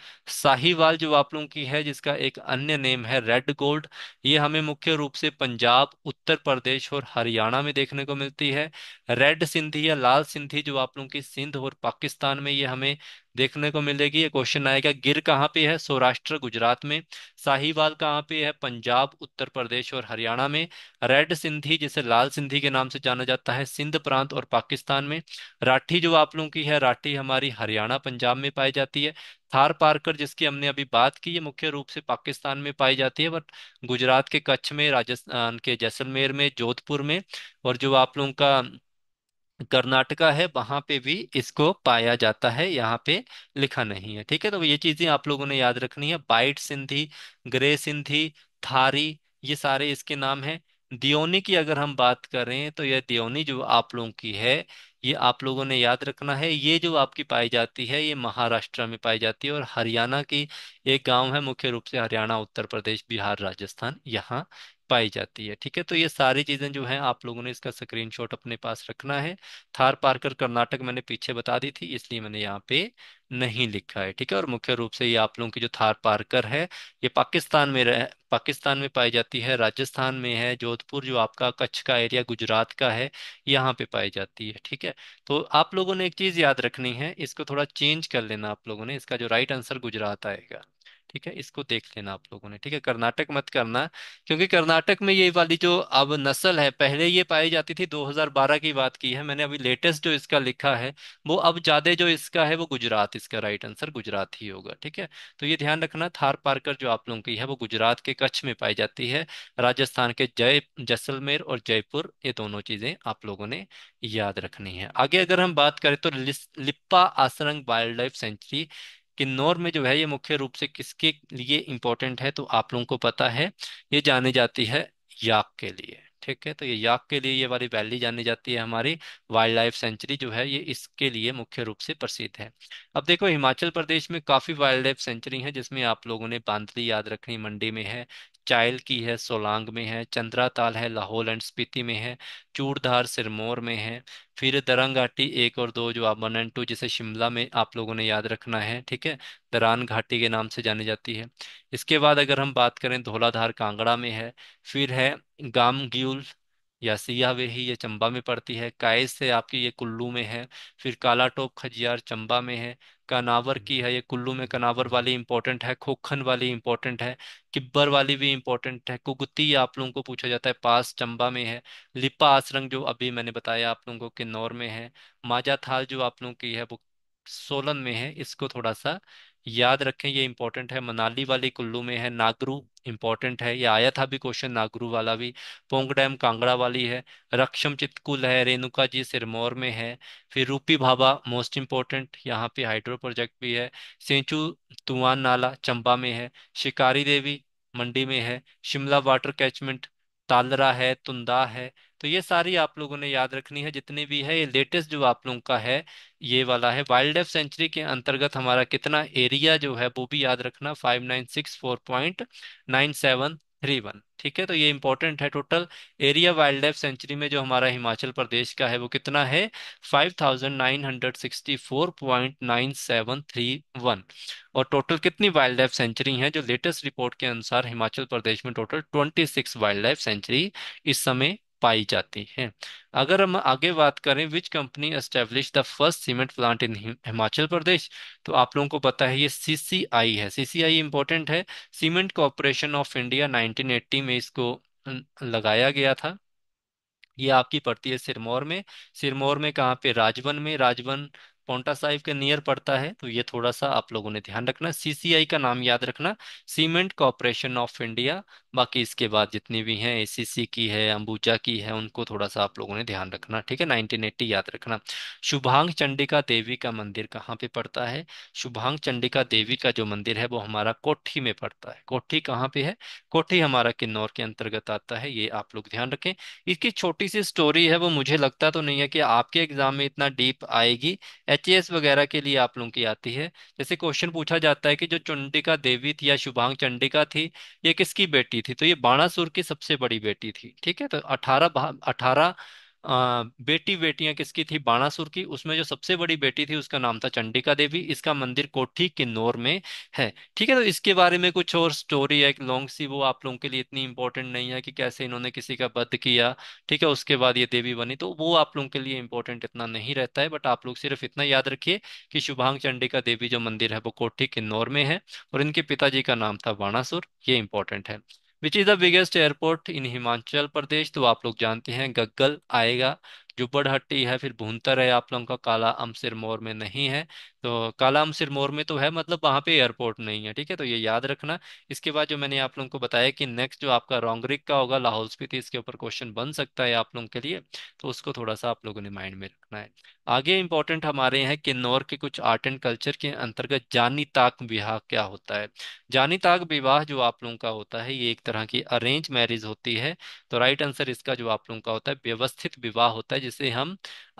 साहीवाल जो आप लोगों की है जिसका एक अन्य नेम है रेड गोल्ड ये हमें मुख्य रूप से पंजाब उत्तर प्रदेश और और हरियाणा में देखने को मिलती है रेड सिंधी या लाल सिंधी जो आप लोगों की सिंध और पाकिस्तान में ये हमें देखने को मिलेगी ये क्वेश्चन आएगा गिर कहाँ पे है सौराष्ट्र गुजरात में साहिवाल कहाँ पे है पंजाब उत्तर प्रदेश और हरियाणा में रेड सिंधी जिसे लाल सिंधी के नाम से जाना जाता है सिंध प्रांत और पाकिस्तान में राठी जो आप लोगों की है राठी हमारी हरियाणा पंजाब में पाई जाती है थार पारकर जिसकी हमने अभी बात की है मुख्य रूप से पाकिस्तान में पाई जाती है बट गुजरात के कच्छ में राजस्थान के जैसलमेर में जोधपुर में और जो आप लोगों का कर्नाटका है वहां पे भी इसको पाया जाता है यहाँ पे लिखा नहीं है ठीक है तो ये चीजें आप लोगों ने याद रखनी है बाइट सिंधी ग्रे सिंधी थारी ये सारे इसके नाम हैं दियोनी की अगर हम बात करें तो यह दियोनी जो आप लोगों की है ये आप लोगों ने याद रखना है ये जो आपकी पाई जाती है ये महाराष्ट्र में पाई जाती है और हरियाणा की एक गांव है मुख्य रूप से हरियाणा उत्तर प्रदेश बिहार राजस्थान यहाँ पाई जाती है ठीक है तो ये सारी चीजें जो हैं आप लोगों ने इसका स्क्रीनशॉट अपने पास रखना है थार पार्कर कर्नाटक मैंने पीछे बता दी थी इसलिए मैंने यहाँ पे नहीं लिखा है ठीक है और मुख्य रूप से ये आप लोगों की जो थार पार्कर है ये पाकिस्तान में रह पाकिस्तान में पाई जाती है राजस्थान में है जोधपुर जो आपका कच्छ का एरिया गुजरात का है यहाँ पे पाई जाती है ठीक है तो आप लोगों ने एक चीज याद रखनी है इसको थोड़ा चेंज कर लेना आप लोगों ने इसका जो राइट आंसर गुजरात आएगा ठीक है इसको देख लेना आप लोगों ने ठीक है कर्नाटक मत करना क्योंकि कर्नाटक में ये वाली जो अब नस्ल है पहले ये पाई जाती थी 2012 की बात की है मैंने अभी लेटेस्ट जो इसका लिखा है वो अब ज्यादा जो इसका है वो गुजरात इसका राइट आंसर गुजरात ही होगा ठीक है तो ये ध्यान रखना थार पार्कर जो आप लोगों की है वो गुजरात के कच्छ में पाई जाती है राजस्थान के जय जैसलमेर और जयपुर ये दोनों चीजें आप लोगों ने याद रखनी है आगे अगर हम बात करें तो Lippa Asrang wild life sanctuary Kinnaur में जो है ये मुख्य रूप से किसके लिए इम्पोर्टेंट है तो आप लोगों को पता है ये जानी जाती है याक के लिए ठीक है तो ये याक के लिए ये वाली वैली जानी जाती है हमारी वाइल्ड लाइफ सेंचुरी जो है ये इसके लिए मुख्य रूप से प्रसिद्ध है अब देखो हिमाचल प्रदेश में काफ़ी वाइल्ड लाइफ सेंचुरी है जिसमें आप लोगों ने बांदली याद रखनी मंडी में है चायल की है सोलांग में है चंद्रा ताल है लाहौल एंड स्पीति में है चूड़धार सिरमौर में है फिर दरंग घाटी एक और दो जो आप वन एंड टू जैसे शिमला में आप लोगों ने याद रखना है ठीक है दरान घाटी के नाम से जानी जाती है इसके बाद अगर हम बात करें धौलाधार कांगड़ा में है फिर है गामग्यूल या ही ये चंबा में पड़ती है काइस से आपकी ये कुल्लू में है फिर कालाटोप खजियार चंबा में है कनावर हम्म। की है ये कुल्लू में कनावर वाली इंपॉर्टेंट है खोखन वाली इंपॉर्टेंट है किब्बर वाली भी इंपॉर्टेंट है कुगती आप लोगों को पूछा जाता है पास चंबा में है लिपा आसरंग जो अभी मैंने बताया आप लोगों को किन्नौर में है माजा थाल जो आप लोगों की है वो सोलन में है इसको थोड़ा सा याद रखें ये इंपॉर्टेंट है मनाली वाली कुल्लू में है नागरू इंपॉर्टेंट है ये आया था भी क्वेश्चन नागरू वाला भी पोंग डैम कांगड़ा वाली है रक्षम चितकुल है रेणुका जी सिरमौर में है फिर रूपी भाभा मोस्ट इंपॉर्टेंट यहाँ पे हाइड्रो प्रोजेक्ट भी है सेंचू तुआन नाला चंबा में है शिकारी देवी मंडी में है शिमला वाटर कैचमेंट तालरा है तुंदा है तो ये सारी आप लोगों ने याद रखनी है जितनी भी है ये लेटेस्ट जो आप लोगों का है ये वाला है वाइल्ड लाइफ सेंचुरी के अंतर्गत हमारा कितना एरिया जो है वो भी याद रखना five nine six four point nine seven three one ठीक है तो ये इंपॉर्टेंट है total area wild life sanctuary में जो हमारा हिमाचल प्रदेश का है वो कितना है five thousand nine hundred sixty four point nine seven three one और टोटल कितनी वाइल्ड लाइफ सेंचुरी है जो लेटेस्ट रिपोर्ट के अनुसार हिमाचल प्रदेश में total twenty six wild life sanctuary इस समय पाई जाती है अगर हम आगे बात करें which company establish the first cement plant in Himachal Pradesh तो आप लोगों को पता है ये सीसीआई है सीसीआई इंपॉर्टेंट है सीमेंट कॉरपोरेशन ऑफ इंडिया 1980 में इसको लगाया गया था ये आपकी पड़ती है सिरमौर में सिरमौर में कहाँ पे राजवन में राजवन पोंटा साहिब के नियर पड़ता है तो ये थोड़ा सा आप लोगों ने ध्यान रखना सीसीआई का नाम याद रखना सीमेंट कॉरपोरेशन ऑफ इंडिया बाकी इसके बाद जितनी भी हैं एसीसी की है अंबुजा की है उनको थोड़ा सा आप लोगों ने ध्यान रखना ठीक है 1980 याद रखना शुभांग चंडिका देवी का मंदिर कहाँ पे पड़ता है शुभांग चंडिका देवी का जो मंदिर है वो हमारा कोठी में पड़ता है कोठी कहाँ पे है कोठी हमारा किन्नौर के अंतर्गत आता है ये आप लोग ध्यान रखें इसकी छोटी सी स्टोरी है वो मुझे लगता तो नहीं है कि आपके एग्जाम में इतना डीप आएगी एचएएस वगैरह के लिए आप लोगों की आती है जैसे क्वेश्चन पूछा जाता है कि जो चंडिका देवी थी या शुभांग चंडिका थी ये किसकी बेटी थी तो ये बाणासुर की सबसे बड़ी बेटी थी ठीक है तो अठारह अठारह आ, बेटी बेटियां किसकी थी बाणासुर की उसमें जो सबसे बड़ी बेटी थी उसका नाम था चंडिका देवी इसका मंदिर कोठी किन्नौर में है ठीक है तो इसके बारे में कुछ और स्टोरी है लॉन्ग सी वो आप लोगों के लिए इतनी इंपॉर्टेंट नहीं है कि कैसे इन्होंने किसी का वध किया ठीक है उसके बाद ये देवी बनी तो वो आप लोगों के लिए इंपॉर्टेंट इतना नहीं रहता है बट आप लोग सिर्फ इतना याद रखिए कि शुभांग चंडिका देवी जो मंदिर है वो कोठी किन्नौर में है और इनके पिताजी का नाम था बाणासुर ये इंपॉर्टेंट है which is the biggest airport in Himachal Pradesh तो आप लोग जानते हैं गग्गल आएगा जुब्बड़ हट्टी है फिर भूंतर है आप लोगों का काला अम सिरमौर में नहीं है तो काला अम सिरमौर में तो है मतलब वहां पे एयरपोर्ट नहीं है ठीक है तो ये याद रखना इसके बाद जो मैंने आप लोगों को बताया कि नेक्स्ट जो आपका रोंगरिक का होगा लाहौल स्पीति इसके ऊपर क्वेश्चन बन सकता है आप लोगों के लिए तो उसको थोड़ा सा आप लोगों ने माइंड में रखना है आगे इंपॉर्टेंट हमारे यहाँ किन्नौर के कुछ आर्ट एंड कल्चर के अंतर्गत जानी ताक विवाह क्या होता है जानी ताक विवाह जो आप लोगों का होता है ये एक तरह की अरेंज मैरिज होती है तो राइट आंसर इसका जो आप लोगों का होता है व्यवस्थित विवाह होता है है जिसे हम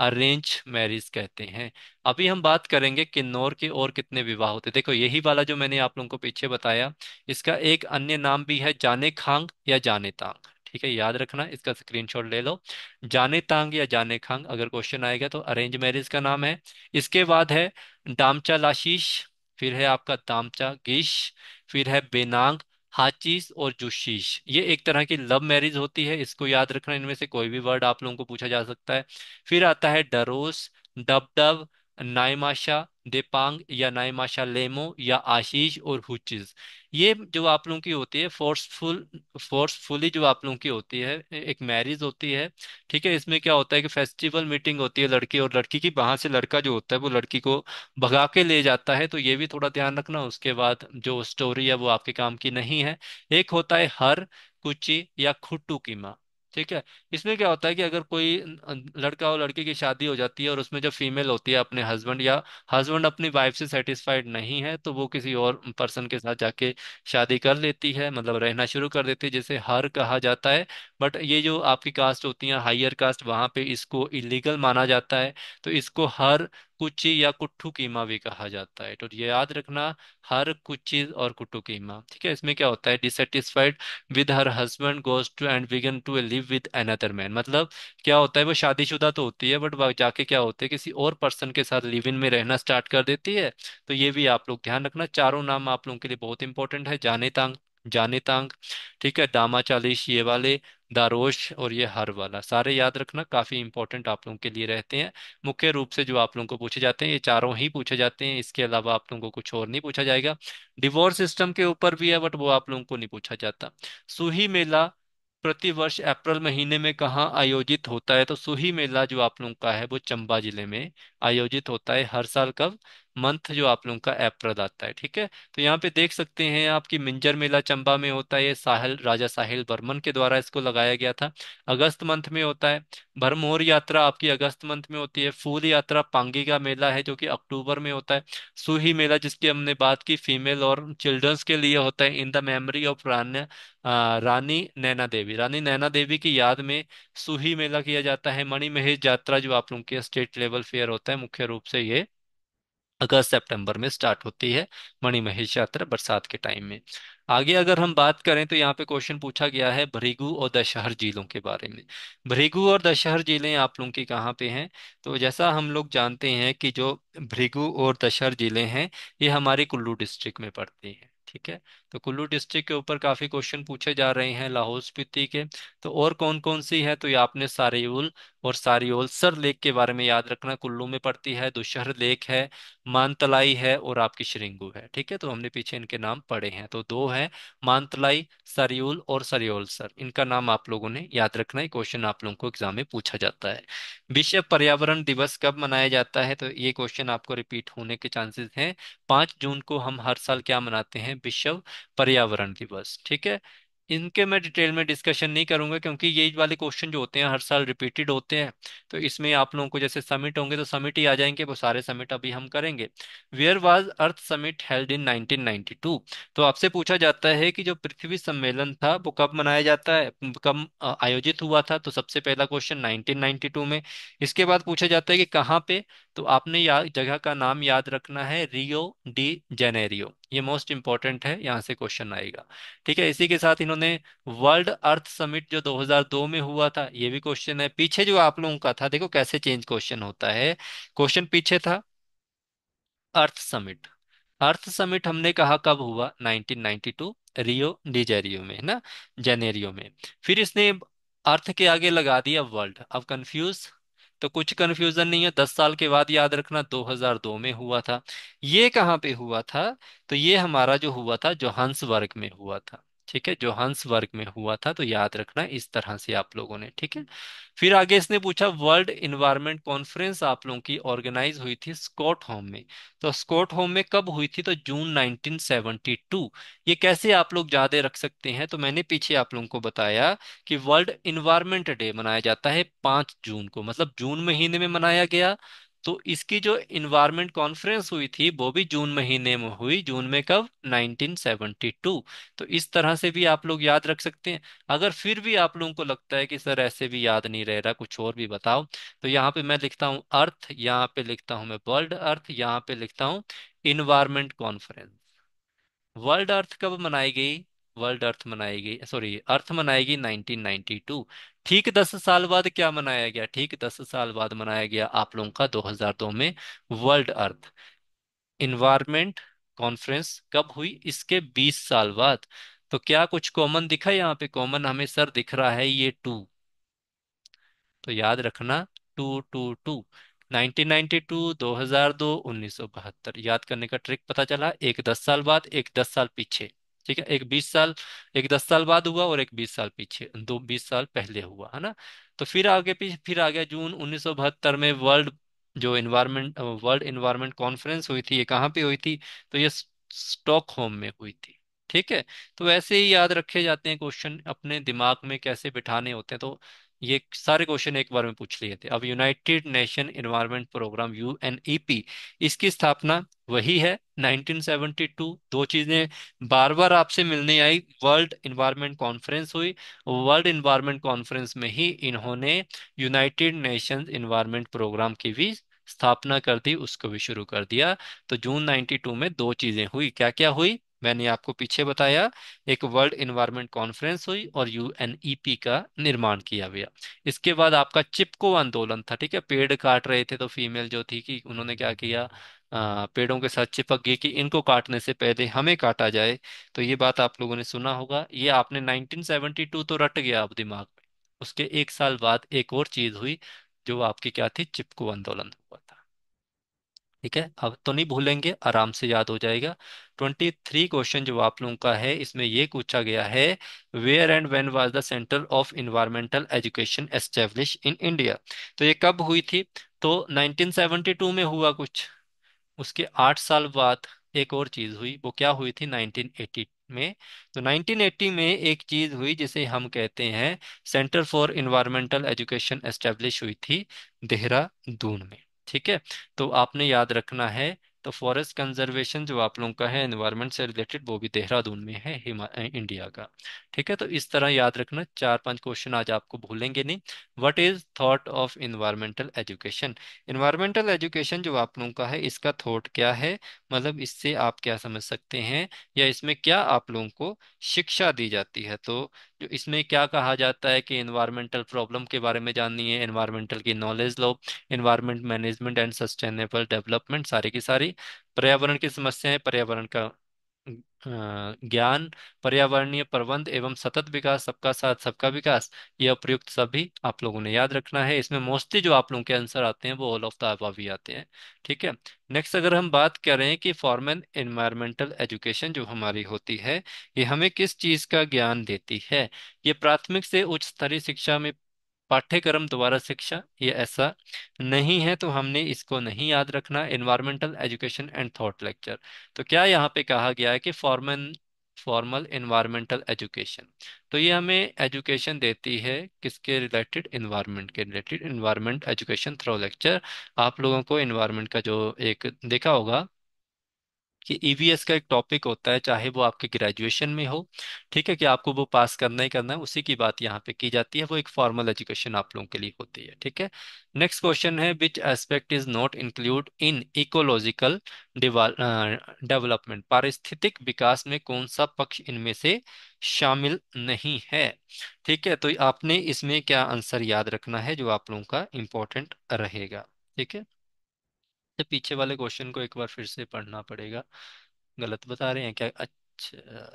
अरेंज मैरिज कहते हैं अभी हम बात करेंगे किन्नौर के और कितने विवाह होते देखो यही वाला जो मैंने आप लोगों को पीछे बताया इसका एक अन्य नाम भी है जाने खांग या जाने तांग ठीक है याद रखना इसका स्क्रीनशॉट ले लो जाने तांग या जाने खांग अगर क्वेश्चन आएगा तो अरेंज मैरिज का नाम है इसके बाद है डामचा लाशीश फिर है आपका तामचा गीश फिर है बेनांग हाचीस और जुशीश ये एक तरह की लव मैरिज होती है इसको याद रखना इनमें से कोई भी वर्ड आप लोगों को पूछा जा सकता है फिर आता है डरोस डबडब नाइमाशा डेपांग या नाइमाशा लेमो या आशीष और हुचिज ये जो आप लोगों की होती है फोर्सफुल फोर्सफुली जो आप लोगों की होती है एक मैरिज होती है ठीक है इसमें क्या होता है कि फेस्टिवल मीटिंग होती है लड़की और लड़की की वहां से लड़का जो होता है वो लड़की को भगा के ले जाता है तो ये भी थोड़ा ध्यान रखना उसके बाद जो स्टोरी है वो आपके काम की नहीं है एक होता है हर कुची या खुट्टू की माँ ठीक है इसमें क्या होता है कि अगर कोई लड़का और लड़की की शादी हो जाती है और उसमें जब फीमेल होती है अपने हस्बैंड या हस्बैंड अपनी वाइफ से सेटिस्फाइड नहीं है तो वो किसी और पर्सन के साथ जाके शादी कर लेती है मतलब रहना शुरू कर देती है जिसे हर कहा जाता है बट ये जो आपकी कास्ट होती है हाइयर कास्ट वहां पे इसको इलीगल माना जाता है तो इसको हर कुची या कुट्ठू कीमा भी कहा जाता है तो ये याद रखना हर कुची और कुट्टू कीमा ठीक है इसमें क्या होता है dissatisfied with her husband goes to and began to live with another man मतलब क्या होता है वो शादीशुदा तो होती है बट जाके क्या होते है किसी और पर्सन के साथ लिव इन में रहना स्टार्ट कर देती है तो ये भी आप लोग ध्यान रखना चारों नाम आप लोगों के लिए बहुत इंपॉर्टेंट है जाने तांग जाने तांग ठीक है दामा चालीस ये वाले दारोश और ये हर वाला सारे याद रखना काफी इंपॉर्टेंट आप लोगों के लिए रहते हैं मुख्य रूप से जो आप लोगों को पूछे जाते हैं ये चारों ही पूछे जाते हैं इसके अलावा आप लोगों को कुछ और नहीं पूछा जाएगा डिवोर्स सिस्टम के ऊपर भी है बट वो आप लोगों को नहीं पूछा जाता सूही मेला प्रतिवर्ष अप्रैल महीने में कहाँ आयोजित होता है तो सूही मेला जो आप लोगों का है वो चंबा जिले में आयोजित होता है हर साल कब मंथ जो आप लोगों का अप्रैल आता है ठीक है तो यहाँ पे देख सकते हैं आपकी मिंजर मेला चंबा में होता है ये साहल राजा साहिल बर्मन के द्वारा इसको लगाया गया था अगस्त मंथ में होता है भरमोर यात्रा आपकी अगस्त मंथ में होती है फूल यात्रा पांगी का मेला है जो कि अक्टूबर में होता है सूही मेला जिसकी हमने बात की फीमेल और चिल्ड्रंस के लिए होता है इन द मेमोरी ऑफ रान्या रानी नैना देवी रानी नैना देवी की याद में सूही मेला किया जाता है मणि महेश यात्रा जो आप लोगों के स्टेट लेवल फेयर होता है मुख्य रूप से ये अगस्त सितंबर में स्टार्ट होती है मणि महेश यात्रा बरसात के टाइम में आगे अगर हम बात करें तो यहाँ पे क्वेश्चन पूछा गया है भृगु और दशहर झीलों के बारे में भृगु और दशहर झीलें आप लोगों की कहाँ पे हैं तो जैसा हम लोग जानते हैं कि जो भृगु और दशहर झीलें हैं ये हमारे कुल्लू डिस्ट्रिक्ट में पड़ती हैं ठीक है तो कुल्लू डिस्ट्रिक्ट के ऊपर काफी क्वेश्चन पूछे जा रहे हैं लाहौल स्पीति के तो और कौन कौन सी है तो ये आपने सारेउल और सारियोलसर लेक के बारे में याद रखना कुल्लू में पड़ती है दुशहर लेक है मानतलाई है और आपकी श्रिंगू है ठीक है तो हमने पीछे इनके नाम पढ़े हैं तो दो है मानतलाई सरियोल और सरियोलसर इनका नाम आप लोगों ने याद रखना है क्वेश्चन आप लोगों को एग्जाम में पूछा जाता है विश्व पर्यावरण दिवस कब मनाया जाता है तो ये क्वेश्चन आपको रिपीट होने के चांसेस है पांच जून को हम हर साल क्या मनाते हैं विश्व पर्यावरण दिवस ठीक है इनके मैं डिटेल में डिस्कशन नहीं करूंगा क्योंकि ये वाले क्वेश्चन जो होते हैं हर साल रिपीटेड होते हैं तो इसमें आप लोगों को जैसे समिट होंगे तो समिट ही आ जाएंगे वो सारे समिट अभी हम करेंगे where was earth summit held in 1992 तो आपसे पूछा जाता है कि जो पृथ्वी सम्मेलन था वो कब मनाया जाता है कब आयोजित हुआ था तो सबसे पहला क्वेश्चन नाइनटीन में इसके बाद पूछा जाता है कि कहाँ पे तो आपने जगह का नाम याद रखना है रियो डी जेनेरियो ये मोस्ट इंपॉर्टेंट है यहाँ से क्वेश्चन आएगा ठीक है इसी के साथ इन्होंने वर्ल्ड अर्थ समिट जो 2002 में हुआ था ये भी क्वेश्चन है पीछे जो आप लोगों का था देखो कैसे चेंज क्वेश्चन होता है क्वेश्चन पीछे था अर्थ समिट अर्थ समिट हमने कहा कब हुआ 1992 रियो डिजेरियो में है ना जेनेरियो में फिर इसने अर्थ के आगे लगा दिया वर्ल्ड अब कंफ्यूज तो कुछ कंफ्यूजन नहीं है दस साल के बाद याद रखना 2002 में हुआ था ये कहाँ पे हुआ था तो ये हमारा जो हुआ था जोहान्सबर्ग में हुआ था ठीक है जो हंसबर्ग में हुआ था तो याद रखना इस तरह से आप लोगों ने ठीक है फिर आगे इसने पूछा वर्ल्ड इन्वायरमेंट कॉन्फ्रेंस आप लोगों की ऑर्गेनाइज हुई थी स्कॉट होम में तो स्कॉट होम में कब हुई थी तो जून 1972 ये कैसे आप लोग याद रख सकते हैं तो मैंने पीछे आप लोगों को बताया कि वर्ल्ड इन्वायरमेंट डे मनाया जाता है पांच जून को मतलब जून महीने में मनाया गया तो इसकी जो इन्वायरमेंट कॉन्फ्रेंस हुई थी वो भी जून महीने में हुई जून में कब 1972 तो इस तरह से भी आप लोग याद रख सकते हैं अगर फिर भी आप लोगों को लगता है कि सर ऐसे भी याद नहीं रह रहा कुछ और भी बताओ तो यहाँ पे मैं लिखता हूँ अर्थ यहाँ पे लिखता हूँ मैं वर्ल्ड अर्थ यहाँ पे लिखता हूँ इन्वायरमेंट कॉन्फ्रेंस वर्ल्ड अर्थ कब मनाई गई वर्ल्ड अर्थ मनाई गई सॉरी अर्थ मनाई गई 1992 ठीक दस साल बाद क्या मनाया गया ठीक दस साल बाद मनाया गया आप लोगों का 2002 में वर्ल्ड अर्थ इन्वायरमेंट कॉन्फ्रेंस कब हुई इसके 20 साल बाद तो क्या कुछ कॉमन दिखा यहाँ पे कॉमन हमें सर दिख रहा है ये टू तो याद रखना टू टू टू 1992, 2002, 1972 याद करने का ट्रिक पता चला एक दस साल बाद एक दस साल पीछे ठीक है एक बीस साल एक दस साल बाद हुआ और एक बीस साल पीछे दो बीस साल पहले हुआ है ना तो फिर आगे पीछे फिर आ गया जून उन्नीस सौ बहत्तर में वर्ल्ड जो इन्वायरमेंट वर्ल्ड इन्वायरमेंट कॉन्फ्रेंस हुई थी ये कहाँ पे हुई थी तो ये स्टॉकहोम में हुई थी ठीक है तो ऐसे ही याद रखे जाते हैं क्वेश्चन अपने दिमाग में कैसे बिठाने होते हैं तो ये सारे क्वेश्चन एक बार में पूछ लिए थे अब United Nation Environment Programme U इसकी स्थापना वही है 1972 दो चीजें बार बार आपसे मिलने आई वर्ल्ड इन्वायरमेंट कॉन्फ्रेंस हुई वर्ल्ड इन्वायरमेंट कॉन्फ्रेंस में ही इन्होंने यूनाइटेड नेशन एनवायरमेंट प्रोग्राम की भी स्थापना कर दी उसको भी शुरू कर दिया तो जून 92 में दो चीजें हुई क्या क्या हुई मैंने आपको पीछे बताया एक वर्ल्ड इन्वायरमेंट कॉन्फ्रेंस हुई और यूएनईपी e का निर्माण किया गया इसके बाद आपका चिपको आंदोलन था ठीक है पेड़ काट रहे थे तो फीमेल जो थी कि उन्होंने क्या किया आ, पेड़ों के साथ चिपक गई कि इनको काटने से पहले हमें काटा जाए तो ये बात आप लोगों ने सुना होगा ये आपने 1972 तो रट गया आप दिमाग में उसके एक साल बाद एक और चीज हुई जो आपकी क्या थी चिपको आंदोलन हुआ था ठीक है अब तो नहीं भूलेंगे आराम से याद हो जाएगा ट्वेंटी थ्री क्वेश्चन जो आप लोगों का है इसमें ये पूछा गया है where and when was the centre of environmental education establish in India तो ये कब हुई थी तो 1972 में हुआ कुछ उसके आठ साल बाद एक और चीज़ हुई वो क्या हुई थी 1980 में तो 1980 में एक चीज़ हुई जिसे हम कहते हैं centre for environmental education establish हुई थी देहरादून में ठीक है तो आपने याद रखना है तो फॉरेस्ट कंजर्वेशन जो आप लोगों का है एनवायरनमेंट से रिलेटेड वो भी देहरादून में है इंडिया का ठीक है तो इस तरह याद रखना चार पांच क्वेश्चन आज आपको भूलेंगे नहीं what is thought of environmental education environmental education जो आप लोगों का है इसका थॉट क्या है मतलब इससे आप क्या समझ सकते हैं या इसमें क्या आप लोगों को शिक्षा दी जाती है तो जो तो इसमें क्या कहा जाता है कि इन्वायरमेंटल प्रॉब्लम के बारे में जाननी है इन्वायरमेंटल की नॉलेज लो environment management and sustainable development सारी की सारी पर्यावरण की समस्याएं पर्यावरण का ज्ञान पर्यावरणीय प्रबंध एवं सतत विकास सबका साथ सबका विकास ये उपयुक्त सभी आप लोगों ने याद रखना है इसमें मोस्टली जो आप लोगों के आंसर आते हैं वो ऑल ऑफ द अबव ही आते हैं ठीक है नेक्स्ट अगर हम बात करें कि फॉर्मल एनवायरमेंटल एजुकेशन जो हमारी होती है ये हमें किस चीज का ज्ञान देती है ये प्राथमिक से उच्च स्तरीय शिक्षा में पाठ्यक्रम द्वारा शिक्षा ये ऐसा नहीं है तो हमने इसको नहीं याद रखना environmental education and thought lecture तो क्या यहाँ पे कहा गया है कि फॉर्मल फॉर्मल एनवायरमेंटल एजुकेशन तो ये हमें एजुकेशन देती है किसके रिलेटेड एनवायरमेंट के related environment education through lecture आप लोगों को एनवायरमेंट का जो एक देखा होगा कि ईवीएस e का एक टॉपिक होता है चाहे वो आपके ग्रेजुएशन में हो ठीक है कि आपको वो पास करना ही करना है उसी की बात यहाँ पे की जाती है वो एक फॉर्मल एजुकेशन आप लोगों के लिए होती है ठीक है नेक्स्ट क्वेश्चन है which aspect is not include in ecological development पारिस्थितिक विकास में कौन सा पक्ष इनमें से शामिल नहीं है ठीक है तो आपने इसमें क्या आंसर याद रखना है जो आप लोगों का इंपॉर्टेंट रहेगा ठीक है तो पीछे वाले क्वेश्चन को एक बार फिर से पढ़ना पड़ेगा गलत बता रहे हैं क्या अच्छा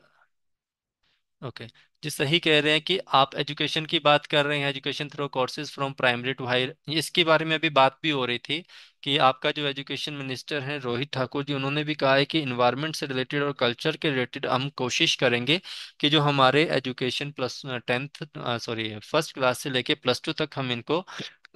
ओके okay. जी सही कह रहे हैं कि आप एजुकेशन की बात कर रहे हैं education through courses from primary to higher इसके बारे में अभी बात भी हो रही थी कि आपका जो एजुकेशन मिनिस्टर हैं रोहित ठाकुर जी उन्होंने भी कहा है कि इन्वायरमेंट से रिलेटेड और कल्चर के रिलेटेड हम कोशिश करेंगे कि जो हमारे education plus tenth sorry first class से लेके प्लस टू तक हम इनको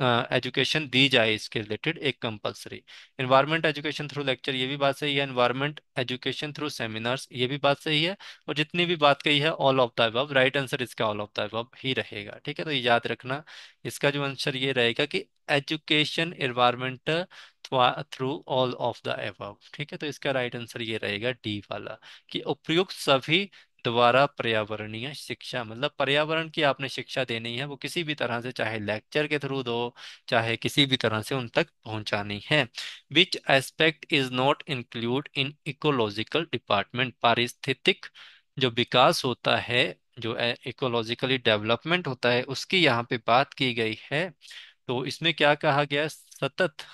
एजुकेशन दी जाए इसके रिलेटेड एक compulsory environment education through lecture ये भी बात सही है इन्वायरमेंट एजुकेशन थ्रू सेमिनार्स ये भी बात सही है और जितनी भी बात कही है all of the above right answer इसका ऑल ऑफ द अबव ही रहेगा ठीक है तो याद रखना इसका जो आंसर ये रहेगा कि education environment through all of the above ठीक है तो इसका राइट आंसर ये रहेगा डी वाला कि उपयुक्त सभी द्वारा पर्यावरणीय शिक्षा मतलब पर्यावरण की आपने शिक्षा देनी है वो किसी भी तरह से चाहे लेक्चर के थ्रू दो चाहे किसी भी तरह से उन तक पहुंचानी है which aspect is not include in ecological department पारिस्थितिक जो विकास होता है जो इकोलॉजिकली डेवलपमेंट होता है उसकी यहाँ पे बात की गई है तो इसमें क्या कहा गया सतत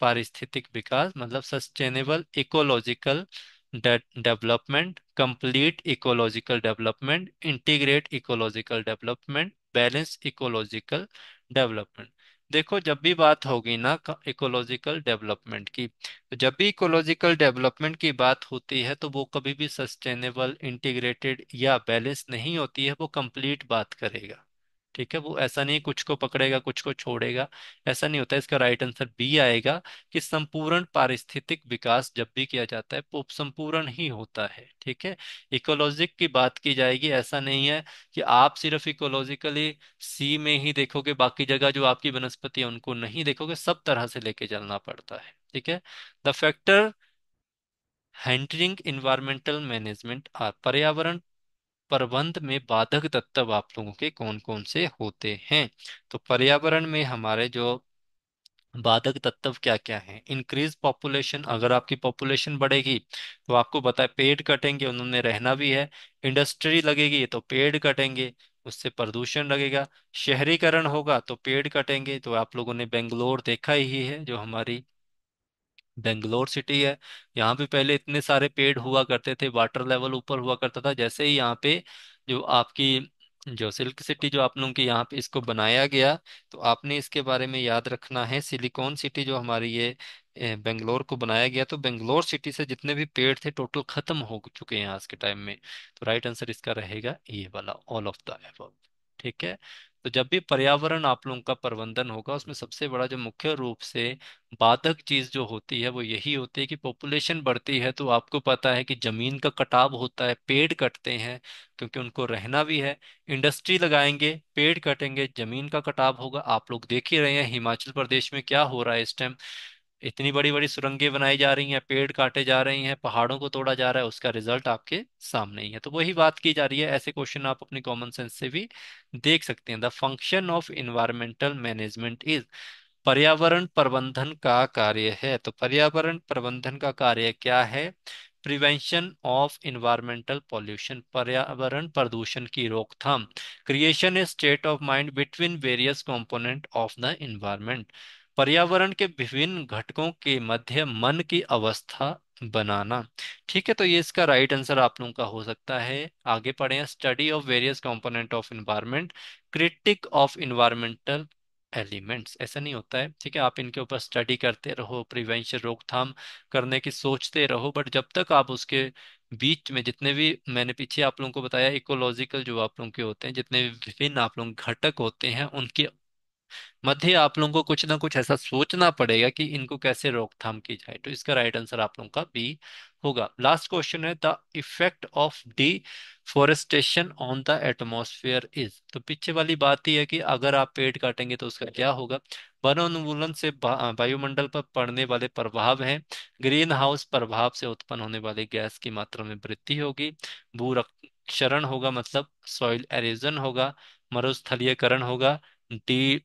पारिस्थितिक विकास मतलब sustainable ecological development complete ecological development integrate ecological development balance ecological development देखो जब भी बात होगी ना इकोलॉजिकल डेवलपमेंट की तो जब भी इकोलॉजिकल डेवलपमेंट की बात होती है तो वो कभी भी सस्टेनेबल इंटीग्रेटेड या बैलेंस नहीं होती है वो कंप्लीट बात करेगा ठीक है वो ऐसा नहीं कुछ को पकड़ेगा कुछ को छोड़ेगा ऐसा नहीं होता इसका राइट आंसर बी आएगा कि संपूर्ण पारिस्थितिक विकास जब भी किया जाता है वो संपूर्ण ही होता है ठीक है इकोलॉजिक की बात की जाएगी ऐसा नहीं है कि आप सिर्फ इकोलॉजिकली सी में ही देखोगे बाकी जगह जो आपकी वनस्पति है उनको नहीं देखोगे सब तरह से लेके चलना पड़ता है ठीक है the factor handling environmental management are पर्यावरण प्रबंध में बाधक तत्व आप लोगों के कौन कौन से होते हैं तो पर्यावरण में हमारे जो बाधक तत्व क्या क्या हैं इंक्रीज पॉपुलेशन अगर आपकी पॉपुलेशन बढ़ेगी तो आपको बताए पेड़ कटेंगे उन्होंने रहना भी है इंडस्ट्री लगेगी तो पेड़ कटेंगे उससे प्रदूषण लगेगा शहरीकरण होगा तो पेड़ कटेंगे तो आप लोगों ने बेंगलोर देखा ही है जो हमारी बेंगलोर सिटी है यहाँ पे पहले इतने सारे पेड़ हुआ करते थे वाटर लेवल ऊपर हुआ करता था जैसे ही यहाँ पे जो आपकी जो सिल्क सिटी जो आप लोगों के यहाँ पे इसको बनाया गया तो आपने इसके बारे में याद रखना है सिलिकॉन सिटी जो हमारी ये बेंगलोर को बनाया गया तो बेंगलोर सिटी से जितने भी पेड़ थे टोटल खत्म हो चुके हैं आज के टाइम में तो राइट आंसर इसका रहेगा ये वाला ऑल ऑफ द एबव ठीक है तो जब भी पर्यावरण आप लोगों का प्रबंधन होगा उसमें सबसे बड़ा जो मुख्य रूप से बाधक चीज जो होती है वो यही होती है कि पॉपुलेशन बढ़ती है तो आपको पता है कि जमीन का कटाव होता है पेड़ कटते हैं क्योंकि उनको रहना भी है इंडस्ट्री लगाएंगे पेड़ कटेंगे जमीन का कटाव होगा आप लोग देख ही रहे हैं हिमाचल प्रदेश में क्या हो रहा है इस टाइम इतनी बड़ी बड़ी सुरंगें बनाई जा रही हैं पेड़ काटे जा रहे हैं पहाड़ों को तोड़ा जा रहा है उसका रिजल्ट आपके सामने ही है तो वही बात की जा रही है ऐसे क्वेश्चन आप अपनी कॉमन सेंस से भी देख सकते हैं the function of environmental management is पर्यावरण प्रबंधन का कार्य है तो पर्यावरण प्रबंधन का कार्य क्या है प्रिवेंशन ऑफ इन्वायरमेंटल पॉल्यूशन पर्यावरण प्रदूषण की रोकथाम creation a state of mind between various component of the environment पर्यावरण के विभिन्न घटकों के मध्य मन की अवस्था बनाना ठीक है तो ये इसका राइट आंसर आप लोगों का हो सकता है आगे पढ़े study of various component of environment critic of environmental elements ऐसा नहीं होता है ठीक है आप इनके ऊपर स्टडी करते रहो प्रिवेंशन रोकथाम करने की सोचते रहो बट जब तक आप उसके बीच में जितने भी मैंने पीछे आप लोगों को बताया इकोलॉजिकल जो आप लोगों के होते हैं जितने भी विभिन्न आप लोग घटक होते हैं उनकी मध्य आप लोगों को कुछ ना कुछ ऐसा सोचना पड़ेगा कि इनको कैसे रोकथाम की जाए तो इसका राइट आंसर आप लोगों का बी होगा लास्ट क्वेश्चन है the effect of deforestation on the atmosphere is तो पीछे वाली बात ही है कि अगर आप पेड़ काटेंगे तो उसका क्या होगा वन उन्मूलन से वायुमंडल पर पड़ने वाले प्रभाव हैं ग्रीन हाउस प्रभाव से उत्पन्न होने वाले गैस की मात्रा में वृद्धि होगी भूरक्षरण होगा मतलब सॉइल एरिजन होगा मरुस्थलीयकरण होगा डी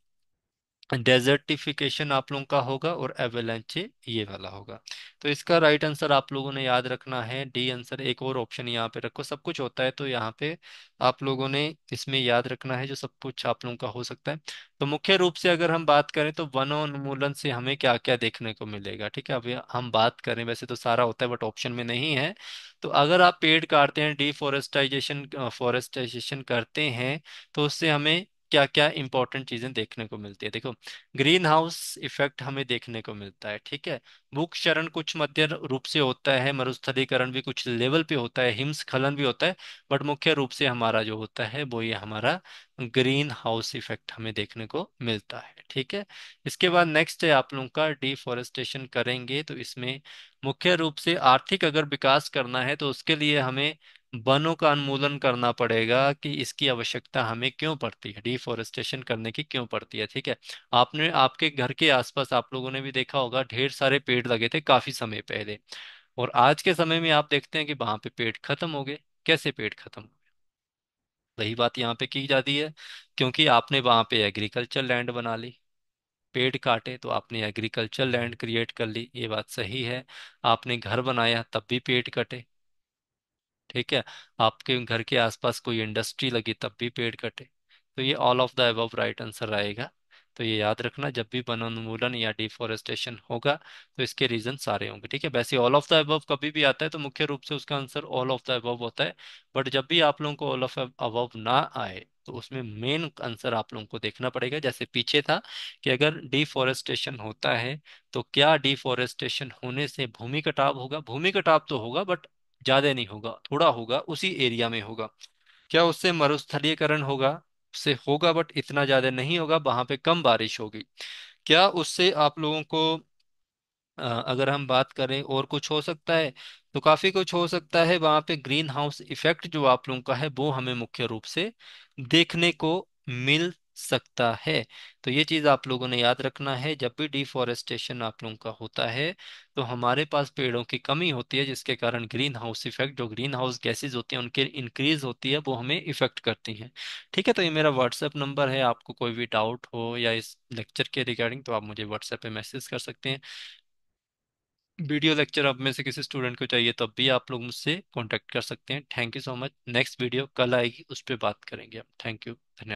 डेजर्टिफिकेशन आप लोगों का होगा और एवेलेंचे ये वाला होगा तो इसका राइट आंसर आप लोगों ने याद रखना है डी आंसर एक और ऑप्शन यहाँ पे रखो सब कुछ होता है तो यहाँ पे आप लोगों ने इसमें याद रखना है जो सब कुछ आप लोगों का हो सकता है तो मुख्य रूप से अगर हम बात करें तो वनोन्मूलन से हमें क्या क्या देखने को मिलेगा ठीक है अभी हम बात करें वैसे तो सारा होता है बट ऑप्शन में नहीं है तो अगर आप पेड़ काटते हैं डिफोरेस्टाइजेशन फॉरेस्टाइजेशन करते हैं तो उससे हमें क्या क्या इंपॉर्टेंट चीजें देखने को मिलती है देखो ग्रीन हाउस इफेक्ट हमें देखने को मिलता है ठीक है भूक्षरण कुछ मध्य रूप से होता है मरुस्थलीकरण भी कुछ लेवल पे होता है हिमस्खलन भी होता है बट मुख्य रूप से हमारा जो होता है वो ये हमारा ग्रीन हाउस इफेक्ट हमें देखने को मिलता है ठीक है इसके बाद नेक्स्ट है आप लोगों का डिफॉरेस्टेशन करेंगे तो इसमें मुख्य रूप से आर्थिक अगर विकास करना है तो उसके लिए हमें वनों का उन्मूलन करना पड़ेगा कि इसकी आवश्यकता हमें क्यों पड़ती है डिफोरेस्टेशन करने की क्यों पड़ती है ठीक है आपने आपके घर के आसपास आप लोगों ने भी देखा होगा ढेर सारे पेड़ लगे थे काफी समय पहले और आज के समय में आप देखते हैं कि वहां पे पेड़ खत्म हो गए कैसे पेड़ खत्म हो गए वही बात यहाँ पे की जाती है क्योंकि आपने वहां पे एग्रीकल्चर लैंड बना ली पेड़ काटे तो आपने एग्रीकल्चर लैंड क्रिएट कर ली ये बात सही है आपने घर बनाया तब भी पेड़ कटे ठीक है आपके घर के आसपास कोई इंडस्ट्री लगी तब भी पेड़ कटे तो ये all of the above right answer आएगा तो ये याद रखना जब भी वन उन्मूलन या डिफोरेस्टेशन होगा तो इसके रीजन सारे होंगे ठीक है वैसे ऑल ऑफ द अबव कभी भी आता है तो मुख्य रूप से उसका answer all of the above होता है बट जब भी आप लोगों को ऑल ऑफ अबव ना आए तो उसमें मेन आंसर आप लोगों को देखना पड़ेगा जैसे पीछे था कि अगर डिफोरेस्टेशन होता है तो क्या डिफोरेस्टेशन होने से भूमि कटाव होगा भूमि कटाव तो होगा बट ज़्यादा नहीं होगा थोड़ा होगा उसी एरिया में होगा क्या उससे मरुस्थलीकरण होगा उससे होगा बट इतना ज़्यादा नहीं होगा वहां पे कम बारिश होगी क्या उससे आप लोगों को अ, अगर हम बात करें और कुछ हो सकता है तो काफ़ी कुछ हो सकता है वहां पे ग्रीन हाउस इफेक्ट जो आप लोगों का है वो हमें मुख्य रूप से देखने को मिल सकता है तो ये चीज़ आप लोगों ने याद रखना है जब भी डिफॉरेस्टेशन आप लोगों का होता है तो हमारे पास पेड़ों की कमी होती है जिसके कारण ग्रीन हाउस इफेक्ट जो ग्रीन हाउस गैसेज होती हैं उनके इंक्रीज होती है वो हमें इफेक्ट करती हैं ठीक है तो ये मेरा व्हाट्सएप नंबर है आपको कोई भी डाउट हो या इस लेक्चर के रिगार्डिंग तो आप मुझे व्हाट्सएप पे मैसेज कर सकते हैं वीडियो लेक्चर अब में से किसी स्टूडेंट को चाहिए तो भी आप लोग मुझसे कॉन्टैक्ट कर सकते हैं thank you so much next video कल आएगी उस पर बात करेंगे हम थैंक यू धन्यवाद